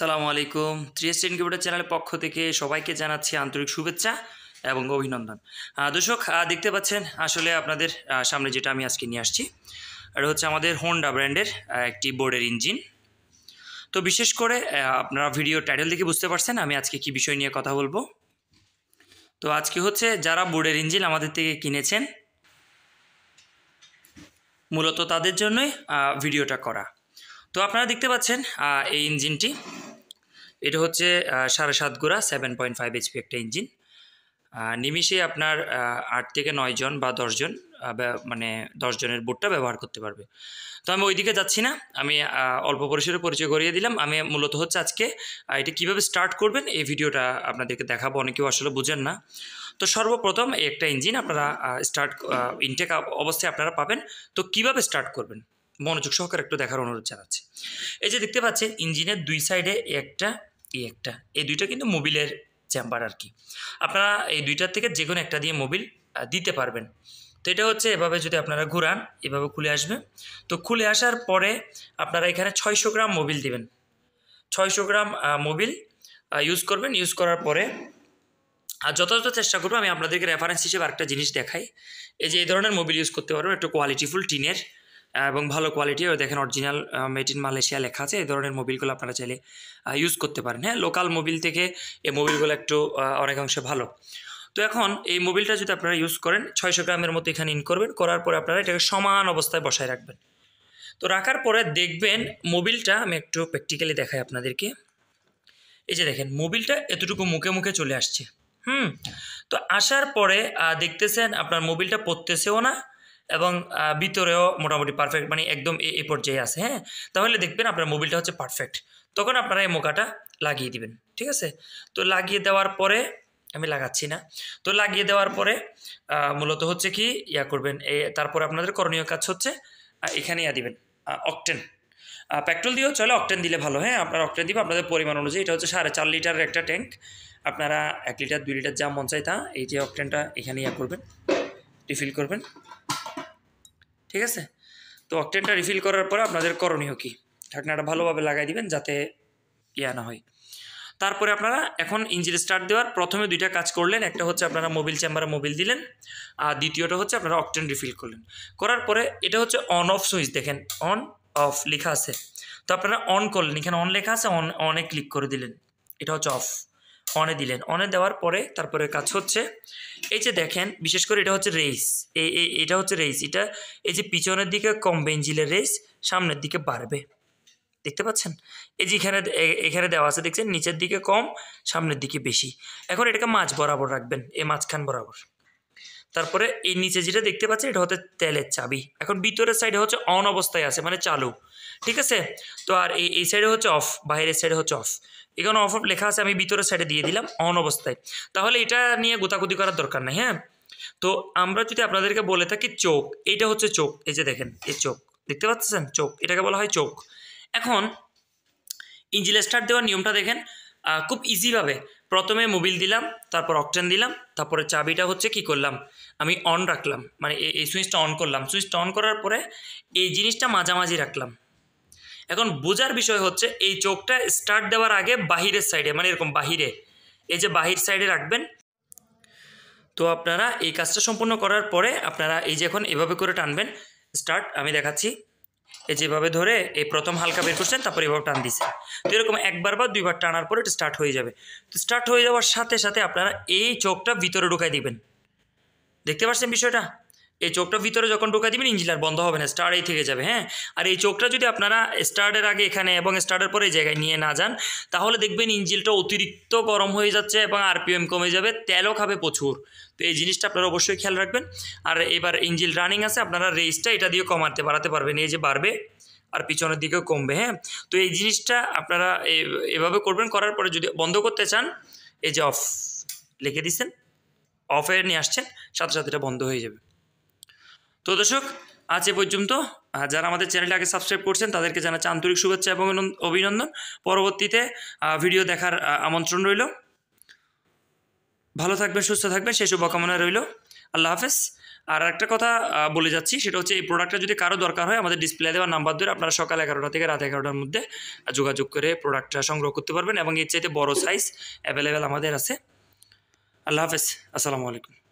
সালামু আলাইকুম থ্রিএস কিউটার চ্যানেলের পক্ষ থেকে সবাইকে জানাচ্ছি আন্তরিক শুভেচ্ছা এবং অভিনন্দন দর্শক দেখতে পাচ্ছেন আসলে আপনাদের সামনে যেটা আমি আজকে নিয়ে আসছি এটা হচ্ছে আমাদের হোন্ডা ব্র্যান্ডের একটি বোর্ডের ইঞ্জিন তো বিশেষ করে আপনারা ভিডিও টাইটেল দেখে বুঝতে পারছেন আমি আজকে কি বিষয় নিয়ে কথা বলবো তো আজকে হচ্ছে যারা বোর্ডের ইঞ্জিন আমাদের থেকে কিনেছেন মূলত তাদের জন্যই ভিডিওটা করা তো আপনারা দেখতে পাচ্ছেন এই ইঞ্জিনটি এটা হচ্ছে সাড়ে সাত গোড়া সেভেন পয়েন্ট ফাইভ এইচপি একটা ইঞ্জিন নিমিষে আপনার আট থেকে নয়জন বা দশজন মানে দশজনের বুটটা ব্যবহার করতে পারবে তো আমি ওইদিকে যাচ্ছি না আমি অল্প পরিসরে পরিচয় করিয়ে দিলাম আমি মূলত হচ্ছে আজকে এটা কিভাবে স্টার্ট করবেন এই ভিডিওটা আপনাদেরকে দেখাবো অনেকেও আসলে বুঝেন না তো সর্বপ্রথম একটা ইঞ্জিন আপনারা স্টার্ট ইনটেক অবস্থায় আপনারা পাবেন তো কিভাবে স্টার্ট করবেন মনোযোগ সহকারে একটু দেখার অনুরোধ জানাচ্ছি এই যে দেখতে পাচ্ছেন ইঞ্জিনের দুই সাইডে একটা এই একটা এই দুইটা কিন্তু মোবিলের চ্যাম্বার আর কি আপনারা এই দুইটার থেকে যে কোনো একটা দিয়ে মোবিল দিতে পারবেন তো এটা হচ্ছে এভাবে যদি আপনারা ঘুরান এভাবে খুলে আসবে তো খুলে আসার পরে আপনারা এখানে ছয়শো গ্রাম মোবিল দিবেন ছয়শো গ্রাম মোবিল ইউজ করবেন ইউজ করার পরে আর যথাযথ চেষ্টা করবো আমি আপনাদেরকে রেফারেন্স হিসেবে আরেকটা জিনিস দেখাই এই যে এই ধরনের মোবিল ইউজ করতে পারবেন একটু কোয়ালিটিফুল টিনের এবং ভালো কোয়ালিটির দেখেন অরিজিনাল মেড ইন মালয়েশিয়া লেখা আছে এই ধরনের মোবিলগুলো আপনারা চাইলে ইউজ করতে পারেন হ্যাঁ লোকাল মোবিল থেকে এই মোবিলগুলো একটু অনেকাংশে ভালো তো এখন এই মোবিলটা যদি আপনারা ইউজ করেন ছয়শো গ্রামের মতো এখানে ইন করবেন করার পরে আপনারা এটাকে সমান অবস্থায় বসায় রাখবেন তো রাখার পরে দেখবেন মোবিলটা আমি একটু প্র্যাকটিক্যালি দেখাই আপনাদেরকে এই যে দেখেন মোবিলটা এতটুকু মুখে মুখে চলে আসছে হুম তো আসার পরে দেখতেছেন আপনার মোবিলটা পড়তেছেও না এবং ভিতরেও মোটামুটি পারফেক্ট মানে একদম এ পর্যায়ে আছে হ্যাঁ তাহলে দেখবেন আপনার মোবিলটা হচ্ছে পারফেক্ট তখন আপনারা এই মোকাটা লাগিয়ে দিবেন ঠিক আছে তো লাগিয়ে দেওয়ার পরে আমি লাগাচ্ছি না তো লাগিয়ে দেওয়ার পরে মূলত হচ্ছে কি ইয়া করবেন এ তারপরে আপনাদের করণীয় কাজ হচ্ছে এখানে ইয়া দিবেন অকটেন পেট্রোল দিয়েও চলে অকটেন দিলে ভালো হ্যাঁ আপনারা অকটেন দিবে আপনাদের পরিমাণ অনুযায়ী এটা হচ্ছে সাড়ে চার লিটারের একটা ট্যাঙ্ক আপনারা এক লিটার দুই লিটার যা মন চাই তা এই যে অকটেনটা এখানে ইয়া করবেন রিফিল করবেন ঠিক আছে তো অকটেনটা রিফিল করার পরে আপনাদের করণীয় কি ঢাকনাটা ভালোভাবে লাগাই দিবেন যাতে ইয়া না হয় তারপরে আপনারা এখন ইঞ্জিন স্টার্ট দেওয়ার প্রথমে দুইটা কাজ করলেন একটা হচ্ছে আপনারা মোবিল চেম্বারে মোবিল দিলেন আর দ্বিতীয়টা হচ্ছে আপনারা অকটেন রিফিল করলেন করার পরে এটা হচ্ছে অন অফ সুইচ দেখেন অন অফ লেখা আছে তো আপনারা অন করলেন এখানে অন লেখা আছে অন অনে ক্লিক করে দিলেন এটা হচ্ছে অফ অনে দিলেন অনে দেওয়ার পরে তারপরে কাজ হচ্ছে এই যে দেখেন বিশেষ করে এটা হচ্ছে রেস এটা হচ্ছে রেস এটা এই যে পিছনের দিকে কমবে ইঞ্জিলের রেস সামনের দিকে বাড়বে দেখতে পাচ্ছেন এই যে এখানে এখানে দেওয়া আছে দেখছেন নিচের দিকে কম সামনের দিকে বেশি এখন এটাকে মাছ বরাবর রাখবেন এই মাঝখান বরাবর তারপরে এই নিচে যেটা দেখতে পাচ্ছেন এটা হচ্ছে তেলের চাবি এখন ভিতরের সাইডে হচ্ছে অন অবস্থায় আছে মানে চালু ঠিক আছে তো আর এই এই সাইডে হচ্ছে অফ বাইরের সাইডে হচ্ছে অফ এখানে অফ লেখা আছে আমি ভিতরের সাইডে দিয়ে দিলাম অন অবস্থায় তাহলে এটা নিয়ে গোতাগুতি করার দরকার নেই হ্যাঁ তো আমরা যদি আপনাদেরকে বলে থাকি চোখ এইটা হচ্ছে চোখ এই যে দেখেন এই চোখ দেখতে পাচ্ছেন চোখ এটাকে বলা হয় চোখ এখন ইঞ্জিলে স্টার্ট দেওয়ার নিয়মটা দেখেন খুব ইজিভাবে প্রথমে মোবিল দিলাম তারপর অকটেন দিলাম তারপরে চাবিটা হচ্ছে কি করলাম আমি অন রাখলাম মানে এই সুইচটা অন করলাম সুইচটা অন করার পরে এই জিনিসটা মাঝামাঝি রাখলাম এখন বোঝার বিষয় হচ্ছে এই চোখটা স্টার্ট দেওয়ার আগে বাহিরের সাইডে মানে এরকম বাহিরে এই যে বাহির সাইডে রাখবেন তো আপনারা এই কাজটা সম্পূর্ণ করার পরে আপনারা এই যে এখন এভাবে করে টানবেন স্টার্ট আমি দেখাচ্ছি এই যেভাবে ধরে এই প্রথম হালকা বের করছেন তারপরে এভাবে টান দিচ্ছেন তো এরকম একবার বা দুইবার টানার পরে এটা স্টার্ট হয়ে যাবে তো স্টার্ট হয়ে যাওয়ার সাথে সাথে আপনারা এই চোখটা ভিতরে ঢুকাই দিবেন দেখতে পাচ্ছেন বিষয়টা এই চোখটা ভিতরে যখন ঢুকা দিবেন ইঞ্জিন আর বন্ধ হবে না স্টার এই থেকে যাবে হ্যাঁ আর এই চোখটা যদি আপনারা স্টার্টের আগে এখানে এবং স্টার্টের পরে জায়গায় নিয়ে না যান তাহলে দেখবেন ইঞ্জিলটা অতিরিক্ত গরম হয়ে যাচ্ছে এবং আরপিএম কমে যাবে তেলও খাবে প্রচুর তো এই জিনিসটা আপনারা অবশ্যই খেয়াল রাখবেন আর এবার ইঞ্জিল রানিং আছে আপনারা রেসটা এটা দিয়ে কমাতে বাড়াতে পারবেন এই যে বাড়বে আর পিছনের দিকেও কমবে হ্যাঁ তো এই জিনিসটা আপনারা এভাবে করবেন করার পরে যদি বন্ধ করতে চান এই যে অফ লিখে দিচ্ছেন অফে নিয়ে আসছেন সাথে সাথে এটা বন্ধ হয়ে যাবে তো দর্শক আজ এ পর্যন্ত যারা আমাদের চ্যানেলটা আগে সাবস্ক্রাইব করছেন তাদেরকে জানাচ্ছি আন্তরিক শুভেচ্ছা এবং অভিনন্দন পরবর্তীতে ভিডিও দেখার আমন্ত্রণ রইল ভালো থাকবেন সুস্থ থাকবেন সেই শুভকামনা রইল আল্লাহ হাফেজ আর একটা কথা বলে যাচ্ছি সেটা হচ্ছে এই প্রোডাক্টটা যদি কারো দরকার হয় আমাদের ডিসপ্লে দেওয়া নাম্বার ধরে আপনারা সকাল এগারোটা থেকে রাত এগারোটার মধ্যে যোগাযোগ করে প্রোডাক্টটা সংগ্রহ করতে পারবেন এবং এর চাইতে বড় সাইজ অ্যাভেলেবেল আমাদের আছে আল্লাহ হাফেজ আসসালামু আলাইকুম